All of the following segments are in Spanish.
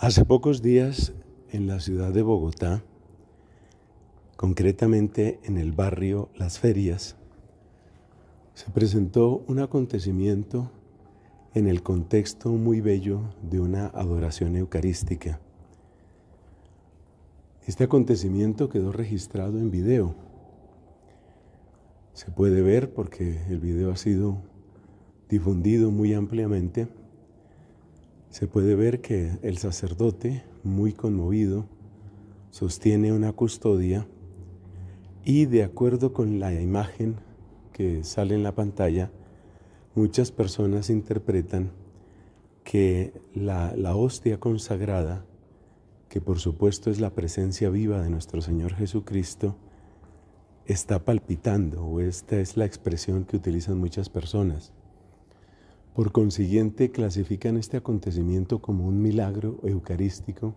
Hace pocos días en la ciudad de Bogotá, concretamente en el barrio Las Ferias, se presentó un acontecimiento en el contexto muy bello de una adoración eucarística. Este acontecimiento quedó registrado en video. Se puede ver porque el video ha sido difundido muy ampliamente se puede ver que el sacerdote, muy conmovido, sostiene una custodia y de acuerdo con la imagen que sale en la pantalla, muchas personas interpretan que la, hostia consagrada, que por supuesto es la presencia viva de nuestro Señor Jesucristo, está palpitando, o esta es la expresión que utilizan muchas personas. Por consiguiente, clasifican este acontecimiento como un milagro eucarístico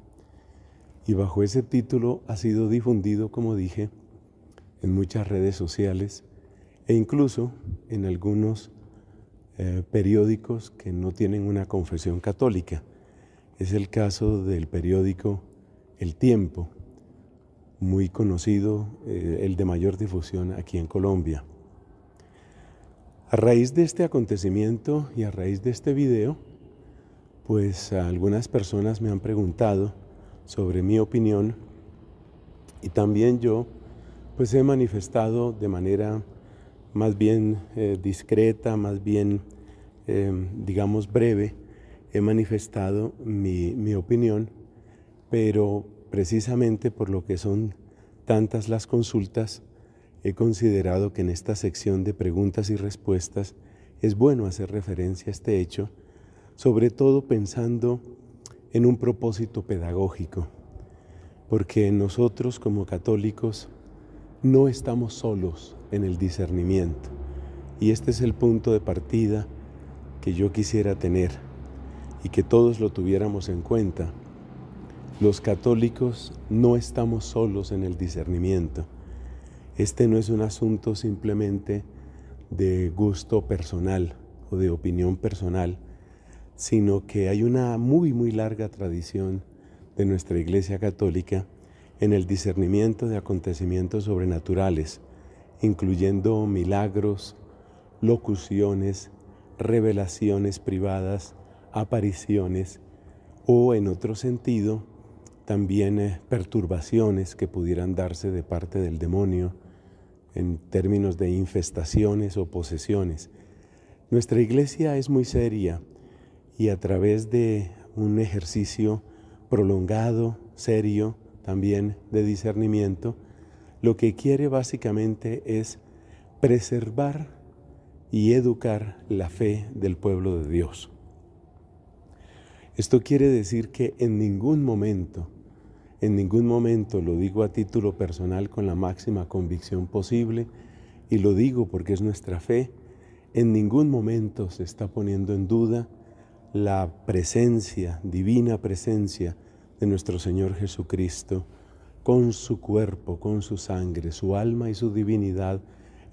y bajo ese título ha sido difundido, como dije, en muchas redes sociales e incluso en algunos eh, periódicos que no tienen una confesión católica. Es el caso del periódico El Tiempo, muy conocido, eh, el de mayor difusión aquí en Colombia. A raíz de este acontecimiento y a raíz de este video, pues algunas personas me han preguntado sobre mi opinión y también yo pues he manifestado de manera más bien eh, discreta, más bien em, digamos breve, he manifestado mi opinión, pero precisamente por lo que son tantas las consultas, he considerado que en esta sección de preguntas y respuestas es bueno hacer referencia a este hecho, sobre todo pensando en un propósito pedagógico, porque nosotros como católicos no estamos solos en el discernimiento. Y este es el punto de partida que yo quisiera tener y que todos lo tuviéramos en cuenta. Los católicos no estamos solos en el discernimiento. Este no es un asunto simplemente de gusto personal o de opinión personal, sino que hay una muy, muy larga tradición de nuestra Iglesia Católica en el discernimiento de acontecimientos sobrenaturales, incluyendo milagros, locuciones, revelaciones privadas, apariciones o en otro sentido también eh, perturbaciones que pudieran darse de parte del demonio en términos de infestaciones o posesiones. Nuestra iglesia es muy seria y a través de un ejercicio prolongado, serio, también de discernimiento, lo que quiere básicamente es preservar y educar la fe del pueblo de Dios. Esto quiere decir que en ningún momento en ningún momento lo digo a título personal con la máxima convicción posible, y lo digo porque es nuestra fe, en ningún momento se está poniendo en duda la presencia, divina presencia de nuestro Señor Jesucristo, con su cuerpo, con su sangre, su alma y su divinidad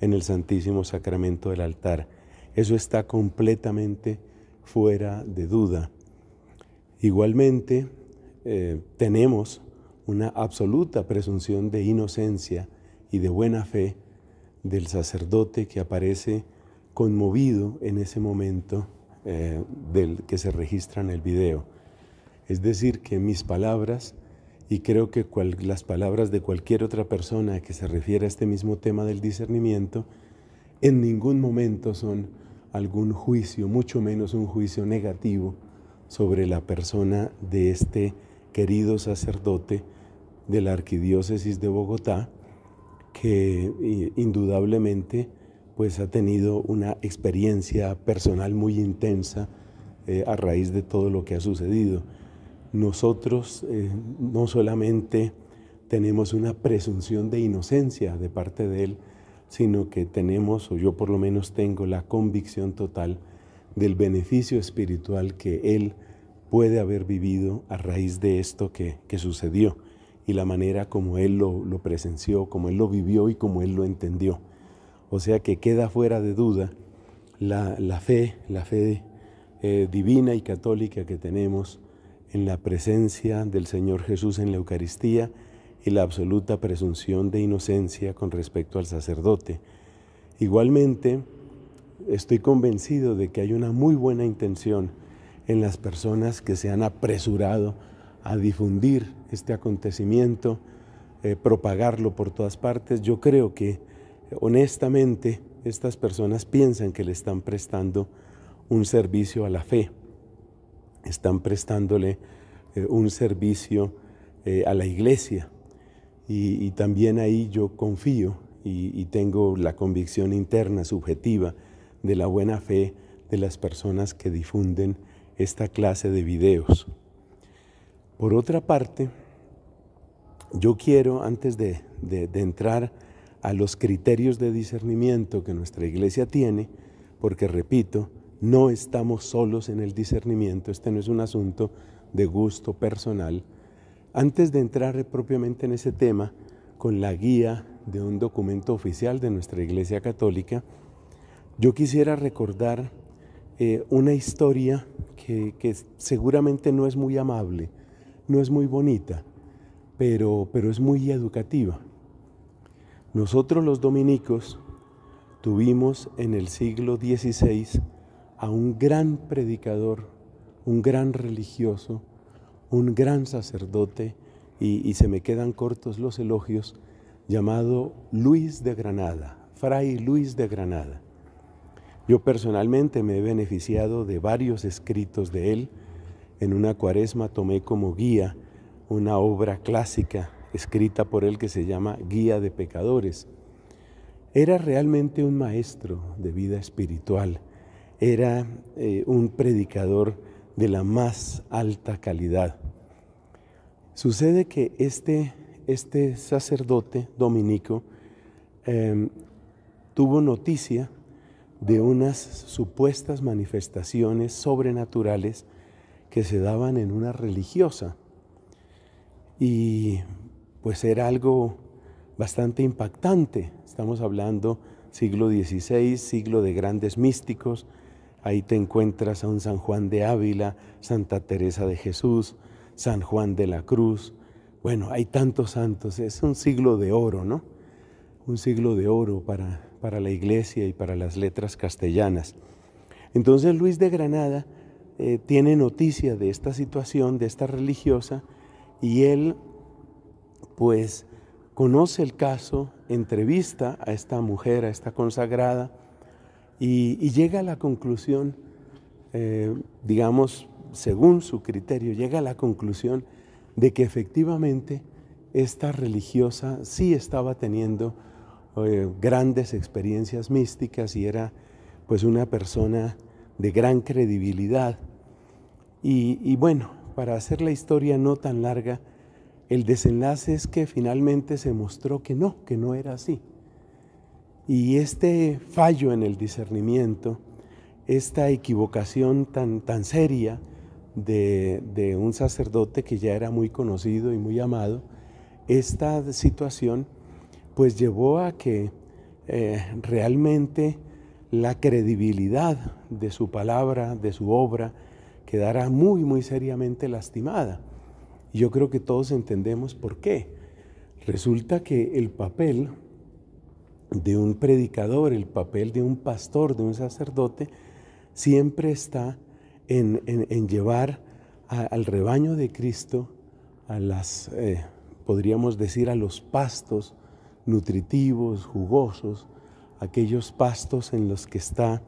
en el Santísimo Sacramento del altar. Eso está completamente fuera de duda. Igualmente, eh, tenemos una absoluta presunción de inocencia y de buena fe del sacerdote que aparece conmovido en ese momento eh, del que se registra en el video. Es decir, que mis palabras, y creo que las palabras de cualquier otra persona que se refiera a este mismo tema del discernimiento, en ningún momento son algún juicio, mucho menos un juicio negativo sobre la persona de este querido sacerdote de la Arquidiócesis de Bogotá, que eh, indudablemente pues ha tenido una experiencia personal muy intensa eh, a raíz de todo lo que ha sucedido. Nosotros eh, no solamente tenemos una presunción de inocencia de parte de él, sino que tenemos, o yo por lo menos tengo, la convicción total del beneficio espiritual que él puede haber vivido a raíz de esto que sucedió y la manera como él lo, presenció, como él lo vivió y como él lo entendió. O sea que queda fuera de duda la, fe, la fe eh, divina y católica que tenemos en la presencia del Señor Jesús en la Eucaristía y la absoluta presunción de inocencia con respecto al sacerdote. Igualmente, estoy convencido de que hay una muy buena intención en las personas que se han apresurado a difundir este acontecimiento, eh, propagarlo por todas partes. Yo creo que honestamente estas personas piensan que le están prestando un servicio a la fe, están prestándole eh, un servicio eh, a la iglesia. Y, también ahí yo confío y tengo la convicción interna, subjetiva, de la buena fe de las personas que difunden esta clase de videos. Por otra parte, yo quiero, antes de, entrar a los criterios de discernimiento que nuestra iglesia tiene, porque repito, no estamos solos en el discernimiento, este no es un asunto de gusto personal, antes de entrar propiamente en ese tema, con la guía de un documento oficial de nuestra Iglesia Católica, yo quisiera recordar eh, una historia que seguramente no es muy amable, no es muy bonita, pero, pero es muy educativa. Nosotros los dominicos tuvimos en el siglo XVI a un gran predicador, un gran religioso, un gran sacerdote, y, se me quedan cortos los elogios, llamado Luis de Granada, Fray Luis de Granada. Yo personalmente me he beneficiado de varios escritos de él, en una cuaresma tomé como guía una obra clásica escrita por él que se llama Guía de Pecadores. Era realmente un maestro de vida espiritual, era eh, un predicador de la más alta calidad. Sucede que este, este sacerdote dominico em, tuvo noticia de unas supuestas manifestaciones sobrenaturales que se daban en una religiosa. Y pues era algo bastante impactante. Estamos hablando siglo XVI, siglo de grandes místicos. Ahí te encuentras a un San Juan de Ávila, Santa Teresa de Jesús, San Juan de la Cruz. Bueno, hay tantos santos. Es un siglo de oro, ¿no? Un siglo de oro para, para la iglesia y para las letras castellanas. Entonces Luis de Granada eh, tiene noticia de esta situación, de esta religiosa, y él pues conoce el caso, entrevista a esta mujer, a esta consagrada, y, llega a la conclusión, eh, digamos, según su criterio, llega a la conclusión de que efectivamente esta religiosa sí estaba teniendo eh, grandes experiencias místicas y era pues una persona de gran credibilidad y, bueno, para hacer la historia no tan larga, el desenlace es que finalmente se mostró que no, que no era así. Y este fallo en el discernimiento, esta equivocación tan, tan seria de, un sacerdote que ya era muy conocido y muy amado, esta situación pues llevó a que eh, realmente la credibilidad de su palabra, de su obra, quedará muy, muy seriamente lastimada. Y yo creo que todos entendemos por qué. Resulta que el papel de un predicador, el papel de un pastor, de un sacerdote, siempre está en, llevar al rebaño de Cristo a las, eh, podríamos decir, a los pastos nutritivos, jugosos, aquellos pastos en los que está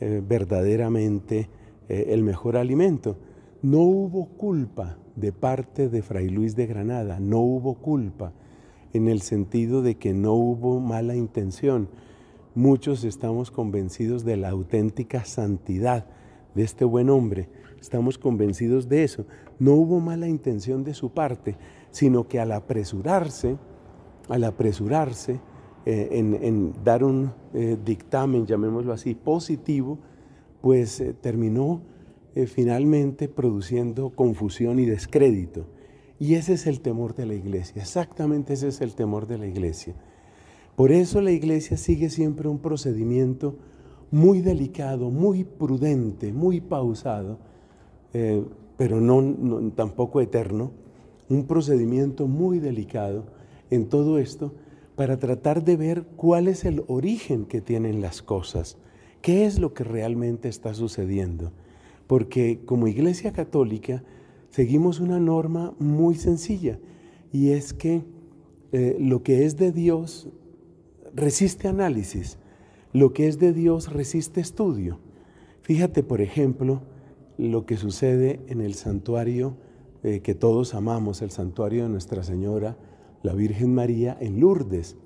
eh, verdaderamente eh, el mejor alimento. No hubo culpa de parte de Fray Luis de Granada, no hubo culpa en el sentido de que no hubo mala intención. Muchos estamos convencidos de la auténtica santidad de este buen hombre, estamos convencidos de eso. No hubo mala intención de su parte, sino que al apresurarse, al apresurarse eh, en, dar un eh, dictamen, llamémoslo así, positivo, pues eh, terminó eh, finalmente produciendo confusión y descrédito. Y ese es el temor de la iglesia, exactamente ese es el temor de la iglesia. Por eso la iglesia sigue siempre un procedimiento muy delicado, muy prudente, muy pausado, eh, pero no, tampoco eterno, un procedimiento muy delicado en todo esto para tratar de ver cuál es el origen que tienen las cosas ¿Qué es lo que realmente está sucediendo? Porque como Iglesia Católica seguimos una norma muy sencilla y es que eh, lo que es de Dios resiste análisis, lo que es de Dios resiste estudio. Fíjate, por ejemplo, lo que sucede en el santuario eh, que todos amamos, el santuario de Nuestra Señora, la Virgen María, en Lourdes.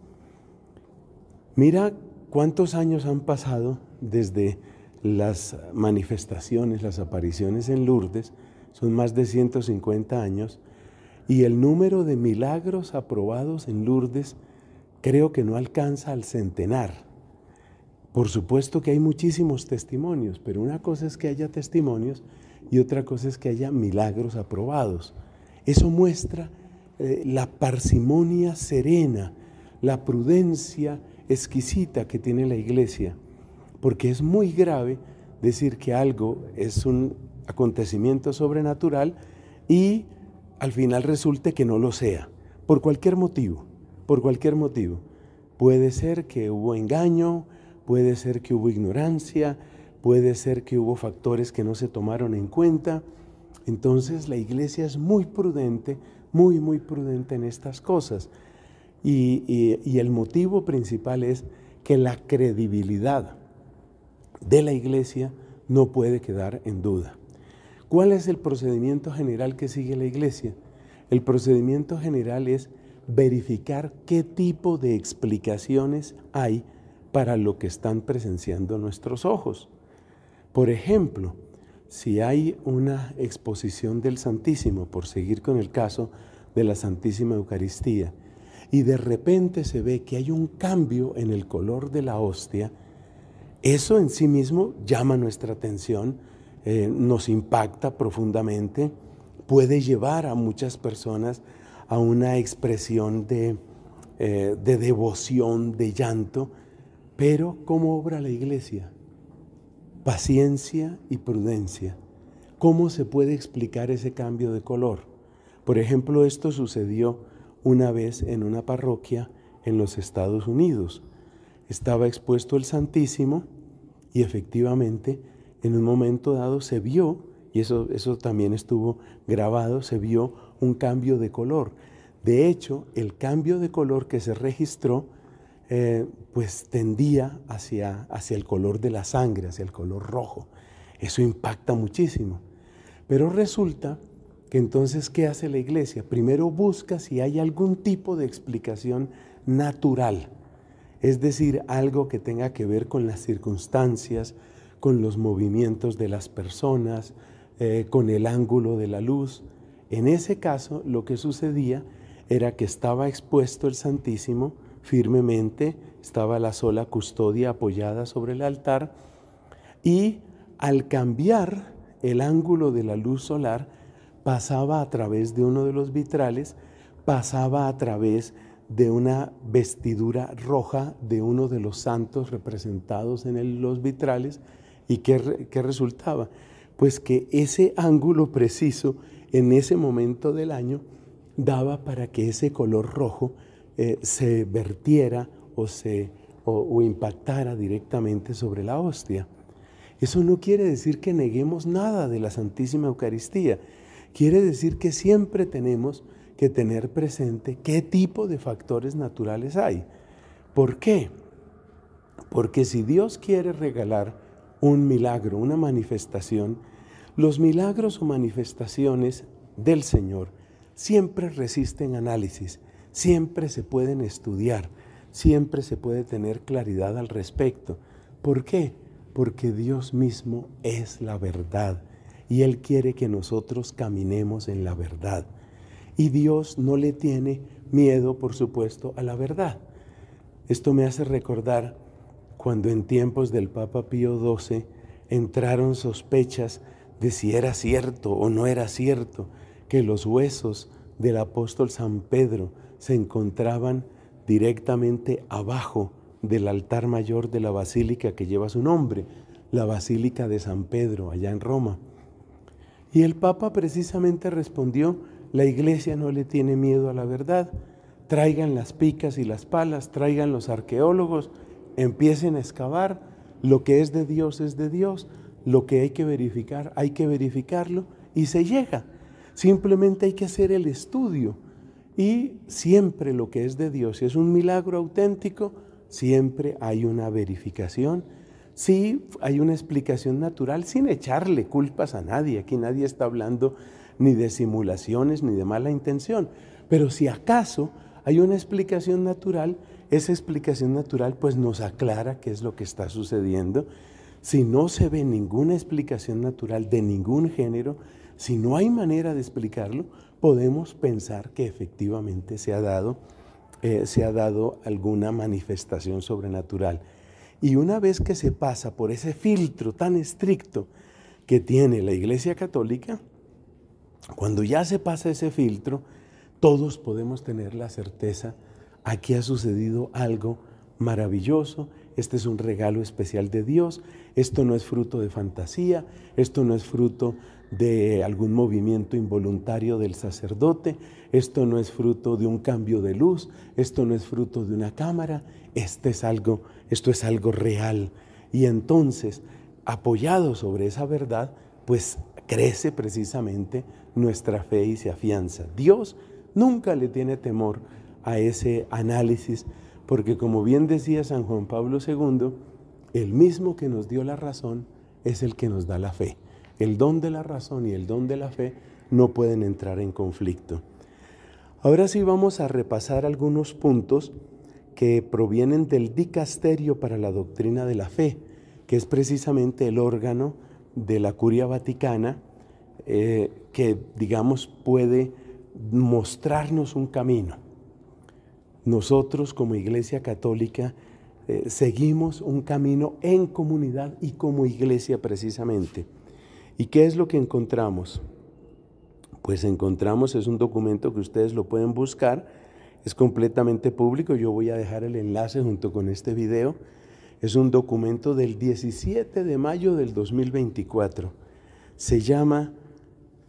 Mira cuántos años han pasado desde las manifestaciones, las apariciones en Lourdes, son más de 150 años, y el número de milagros aprobados en Lourdes creo que no alcanza al centenar. Por supuesto que hay muchísimos testimonios, pero una cosa es que haya testimonios y otra cosa es que haya milagros aprobados. Eso muestra eh, la parsimonia serena, la prudencia exquisita que tiene la iglesia porque es muy grave decir que algo es un acontecimiento sobrenatural y al final resulte que no lo sea, por cualquier motivo, por cualquier motivo. Puede ser que hubo engaño, puede ser que hubo ignorancia, puede ser que hubo factores que no se tomaron en cuenta. Entonces la iglesia es muy prudente, muy, muy prudente en estas cosas. Y, y el motivo principal es que la credibilidad de la iglesia no puede quedar en duda. ¿Cuál es el procedimiento general que sigue la iglesia? El procedimiento general es verificar qué tipo de explicaciones hay para lo que están presenciando nuestros ojos. Por ejemplo, si hay una exposición del Santísimo, por seguir con el caso de la Santísima Eucaristía, y de repente se ve que hay un cambio en el color de la hostia, eso en sí mismo llama nuestra atención, eh, nos impacta profundamente, puede llevar a muchas personas a una expresión de, eh, de devoción, de llanto, pero ¿cómo obra la iglesia? Paciencia y prudencia. ¿Cómo se puede explicar ese cambio de color? Por ejemplo, esto sucedió una vez en una parroquia en los Estados Unidos estaba expuesto el Santísimo y efectivamente en un momento dado se vio, y eso, eso también estuvo grabado, se vio un cambio de color. De hecho, el cambio de color que se registró eh, pues tendía hacia, hacia el color de la sangre, hacia el color rojo. Eso impacta muchísimo. Pero resulta que entonces, ¿qué hace la iglesia? Primero busca si hay algún tipo de explicación natural es decir, algo que tenga que ver con las circunstancias, con los movimientos de las personas, eh, con el ángulo de la luz. En ese caso, lo que sucedía era que estaba expuesto el Santísimo firmemente, estaba la sola custodia apoyada sobre el altar y al cambiar el ángulo de la luz solar, pasaba a través de uno de los vitrales, pasaba a través de de una vestidura roja de uno de los santos representados en los vitrales. ¿Y qué, resultaba? Pues que ese ángulo preciso en ese momento del año daba para que ese color rojo eh, se vertiera o, se, o impactara directamente sobre la hostia. Eso no quiere decir que neguemos nada de la Santísima Eucaristía. Quiere decir que siempre tenemos que tener presente qué tipo de factores naturales hay. ¿Por qué? Porque si Dios quiere regalar un milagro, una manifestación, los milagros o manifestaciones del Señor siempre resisten análisis, siempre se pueden estudiar, siempre se puede tener claridad al respecto. ¿Por qué? Porque Dios mismo es la verdad y Él quiere que nosotros caminemos en la verdad. Y Dios no le tiene miedo, por supuesto, a la verdad. Esto me hace recordar cuando en tiempos del Papa Pío XII entraron sospechas de si era cierto o no era cierto que los huesos del apóstol San Pedro se encontraban directamente abajo del altar mayor de la basílica que lleva su nombre, la Basílica de San Pedro, allá en Roma. Y el Papa precisamente respondió la iglesia no le tiene miedo a la verdad. Traigan las picas y las palas, traigan los arqueólogos, empiecen a excavar. Lo que es de Dios es de Dios. Lo que hay que verificar, hay que verificarlo y se llega. Simplemente hay que hacer el estudio. Y siempre lo que es de Dios, si es un milagro auténtico, siempre hay una verificación. si hay una explicación natural sin echarle culpas a nadie. Aquí nadie está hablando ni de simulaciones, ni de mala intención. Pero si acaso hay una explicación natural, esa explicación natural pues nos aclara qué es lo que está sucediendo. Si no se ve ninguna explicación natural de ningún género, si no hay manera de explicarlo, podemos pensar que efectivamente se ha dado, eh, se ha dado alguna manifestación sobrenatural. Y una vez que se pasa por ese filtro tan estricto que tiene la Iglesia Católica, cuando ya se pasa ese filtro, todos podemos tener la certeza, aquí ha sucedido algo maravilloso, este es un regalo especial de Dios, esto no es fruto de fantasía, esto no es fruto de algún movimiento involuntario del sacerdote, esto no es fruto de un cambio de luz, esto no es fruto de una cámara, este es algo, esto es algo real. Y entonces, apoyado sobre esa verdad, pues crece precisamente nuestra fe y se afianza. Dios nunca le tiene temor a ese análisis, porque como bien decía San Juan Pablo II, el mismo que nos dio la razón es el que nos da la fe. El don de la razón y el don de la fe no pueden entrar en conflicto. Ahora sí vamos a repasar algunos puntos que provienen del dicasterio para la doctrina de la fe, que es precisamente el órgano de la Curia Vaticana eh, que, digamos, puede mostrarnos un camino. Nosotros como Iglesia Católica eh, seguimos un camino en comunidad y como iglesia precisamente. ¿Y qué es lo que encontramos? Pues encontramos, es un documento que ustedes lo pueden buscar, es completamente público, yo voy a dejar el enlace junto con este video es un documento del 17 de mayo del 2024. Se llama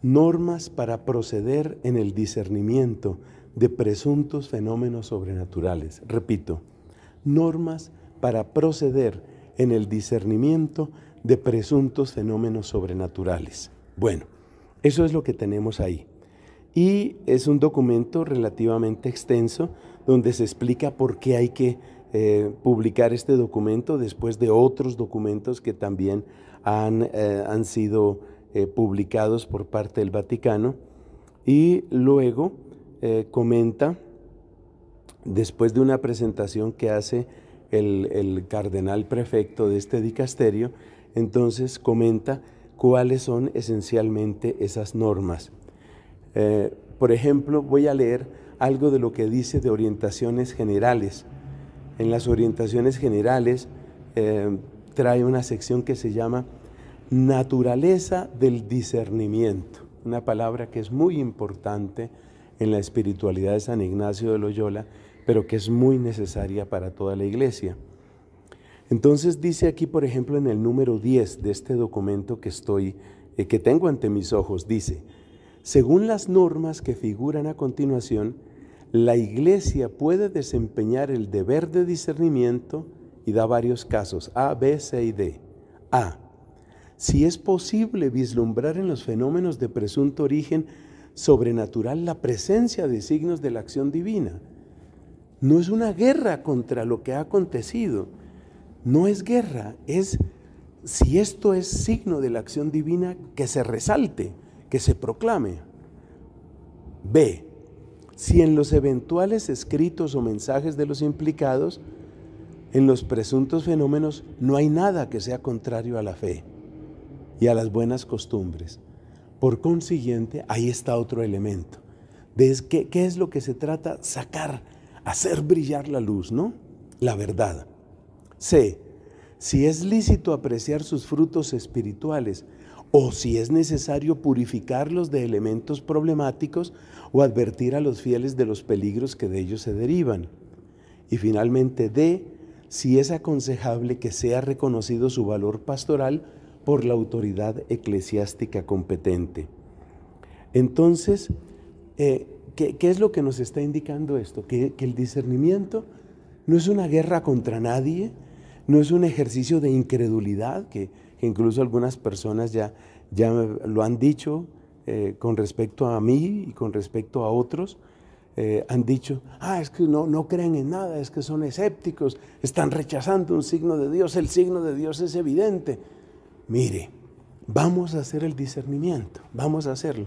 Normas para proceder en el discernimiento de presuntos fenómenos sobrenaturales. Repito, normas para proceder en el discernimiento de presuntos fenómenos sobrenaturales. Bueno, eso es lo que tenemos ahí. Y es un documento relativamente extenso donde se explica por qué hay que eh, publicar este documento después de otros documentos que también han, eh, sido eh, publicados por parte del Vaticano. Y luego comenta, después de una presentación que hace el, cardenal prefecto de este dicasterio, entonces comenta cuáles son esencialmente esas normas. por ejemplo, voy a leer algo de lo que dice de orientaciones generales en las orientaciones generales eh, trae una sección que se llama naturaleza del discernimiento, una palabra que es muy importante en la espiritualidad de San Ignacio de Loyola, pero que es muy necesaria para toda la iglesia. Entonces dice aquí, por ejemplo, en el número 10 de este documento que estoy eh, que tengo ante mis ojos, dice, según las normas que figuran a continuación, la iglesia puede desempeñar el deber de discernimiento y da varios casos, A, B, C y D. A. Si es posible vislumbrar en los fenómenos de presunto origen sobrenatural la presencia de signos de la acción divina. No es una guerra contra lo que ha acontecido. No es guerra, es si esto es signo de la acción divina que se resalte, que se proclame. B si en los eventuales escritos o mensajes de los implicados, en los presuntos fenómenos, no hay nada que sea contrario a la fe y a las buenas costumbres. Por consiguiente, ahí está otro elemento. De qué, ¿Qué es lo que se trata? Sacar, hacer brillar la luz, ¿no? La verdad. C. Si es lícito apreciar sus frutos espirituales, o si es necesario purificarlos de elementos problemáticos o advertir a los fieles de los peligros que de ellos se derivan. Y finalmente D, si es aconsejable que sea reconocido su valor pastoral por la autoridad eclesiástica competente. Entonces, eh, ¿qué, es lo que nos está indicando esto? Que, que el discernimiento no es una guerra contra nadie, no es un ejercicio de incredulidad que que Incluso algunas personas ya, ya lo han dicho eh, con respecto a mí y con respecto a otros. Eh, han dicho, ah, es que no, no creen en nada, es que son escépticos, están rechazando un signo de Dios, el signo de Dios es evidente. Mire, vamos a hacer el discernimiento, vamos a hacerlo.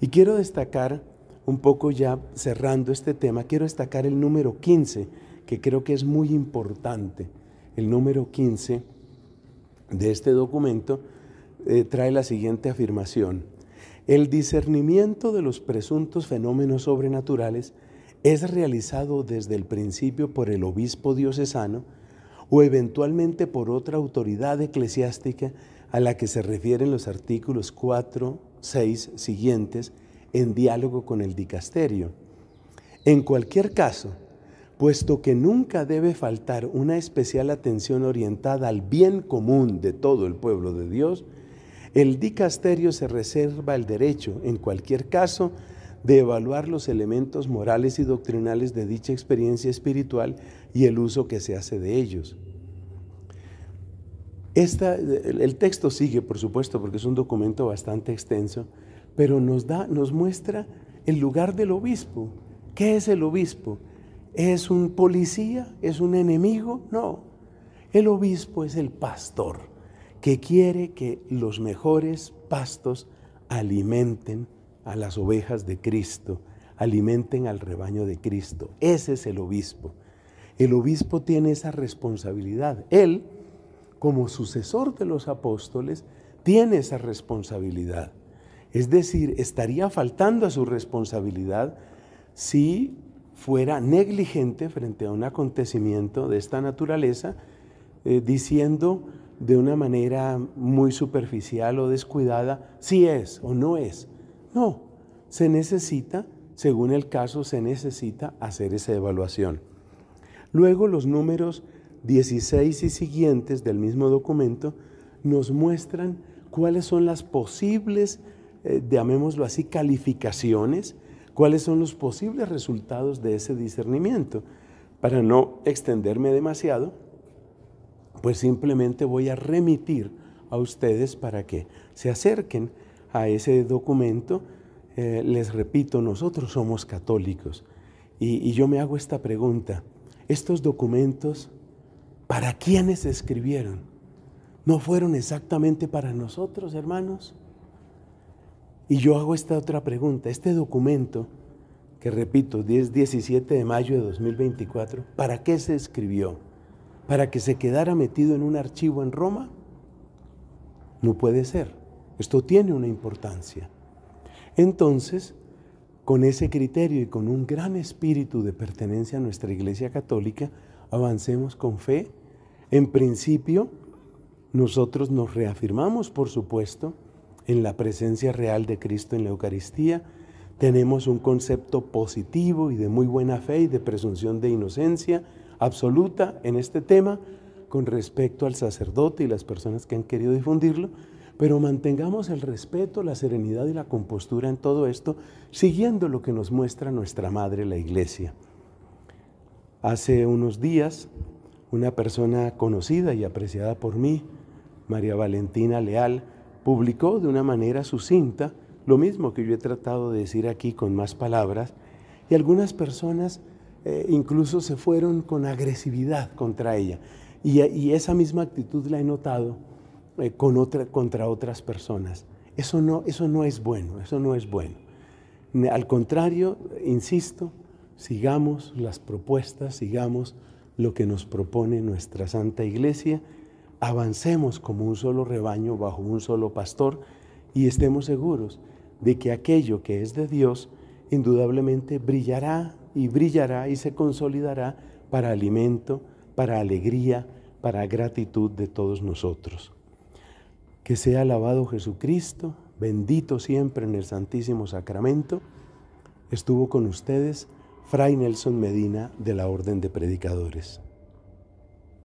Y quiero destacar, un poco ya cerrando este tema, quiero destacar el número 15, que creo que es muy importante. El número 15 de este documento eh, trae la siguiente afirmación. El discernimiento de los presuntos fenómenos sobrenaturales es realizado desde el principio por el obispo diocesano o eventualmente por otra autoridad eclesiástica a la que se refieren los artículos 4, 6 siguientes en diálogo con el dicasterio. En cualquier caso, puesto que nunca debe faltar una especial atención orientada al bien común de todo el pueblo de Dios, el dicasterio se reserva el derecho, en cualquier caso, de evaluar los elementos morales y doctrinales de dicha experiencia espiritual y el uso que se hace de ellos. el texto sigue, por supuesto, porque es un documento bastante extenso, pero nos, da, nos muestra el lugar del obispo. ¿Qué es el obispo? es un policía, es un enemigo, no. El obispo es el pastor que quiere que los mejores pastos alimenten a las ovejas de Cristo, alimenten al rebaño de Cristo. Ese es el obispo. El obispo tiene esa responsabilidad. Él, como sucesor de los apóstoles, tiene esa responsabilidad. Es decir, estaría faltando a su responsabilidad si fuera negligente frente a un acontecimiento de esta naturaleza, eh, diciendo de una manera muy superficial o descuidada si es o no es. No, se necesita, según el caso, se necesita hacer esa evaluación. Luego los números 16 y siguientes del mismo documento nos muestran cuáles son las posibles, eh, llamémoslo así, calificaciones cuáles son los posibles resultados de ese discernimiento. Para no extenderme demasiado, pues simplemente voy a remitir a ustedes para que se acerquen a ese documento. Eh, les repito, nosotros somos católicos y, y yo me hago esta pregunta. Estos documentos, ¿para quiénes se escribieron? ¿No fueron exactamente para nosotros, hermanos? Y yo hago esta otra pregunta, este documento, que repito, 10, 17 de mayo de 2024, ¿para qué se escribió? ¿Para que se quedara metido en un archivo en Roma? No puede ser. Esto tiene una importancia. Entonces, con ese criterio y con un gran espíritu de pertenencia a nuestra Iglesia Católica, avancemos con fe. En principio, nosotros nos reafirmamos, por supuesto, en la presencia real de Cristo en la Eucaristía, tenemos un concepto positivo y de muy buena fe y de presunción de inocencia absoluta en este tema con respecto al sacerdote y las personas que han querido difundirlo, pero mantengamos el respeto, la serenidad y la compostura en todo esto, siguiendo lo que nos muestra nuestra Madre la Iglesia. Hace unos días, una persona conocida y apreciada por mí, María Valentina Leal, publicó de una manera sucinta lo mismo que yo he tratado de decir aquí con más palabras, y algunas personas eh, incluso se fueron con agresividad contra ella. Y, esa misma actitud la he notado eh, con contra otras personas. eso no es bueno, eso no es bueno. Al contrario, insisto, sigamos las propuestas, sigamos lo que nos propone nuestra Santa Iglesia avancemos como un solo rebaño bajo un solo pastor y estemos seguros de que aquello que es de Dios indudablemente brillará y brillará y se consolidará para alimento, para alegría, para gratitud de todos nosotros. Que sea alabado Jesucristo, bendito siempre en el Santísimo Sacramento. Estuvo con ustedes Fray Nelson Medina de la Orden de Predicadores.